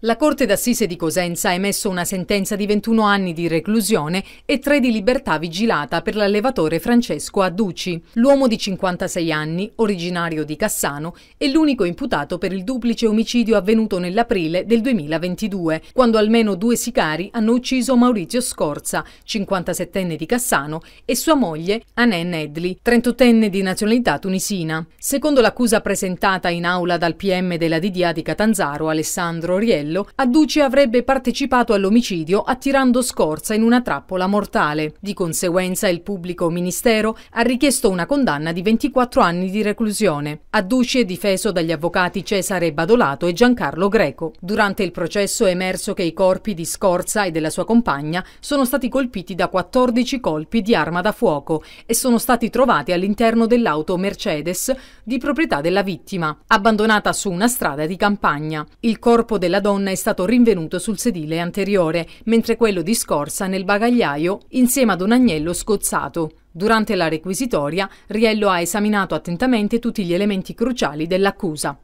La Corte d'Assise di Cosenza ha emesso una sentenza di 21 anni di reclusione e 3 di libertà vigilata per l'allevatore Francesco Adduci. L'uomo di 56 anni, originario di Cassano, è l'unico imputato per il duplice omicidio avvenuto nell'aprile del 2022, quando almeno due sicari hanno ucciso Maurizio Scorza, 57enne di Cassano, e sua moglie Anen Edli, 38enne di nazionalità tunisina. Secondo l'accusa presentata in aula dal PM della DDA di Catanzaro, Alessandro Riello, Maranello, adduce avrebbe partecipato all'omicidio attirando scorza in una trappola mortale. Di conseguenza il pubblico ministero ha richiesto una condanna di 24 anni di reclusione. Adduce è difeso dagli avvocati Cesare Badolato e Giancarlo Greco. Durante il processo è emerso che i corpi di Scorza e della sua compagna sono stati colpiti da 14 colpi di arma da fuoco e sono stati trovati all'interno dell'auto Mercedes di proprietà della vittima, abbandonata su una strada di campagna. Il corpo della donna donna è stato rinvenuto sul sedile anteriore, mentre quello di scorsa nel bagagliaio insieme ad un agnello scozzato. Durante la requisitoria, Riello ha esaminato attentamente tutti gli elementi cruciali dell'accusa.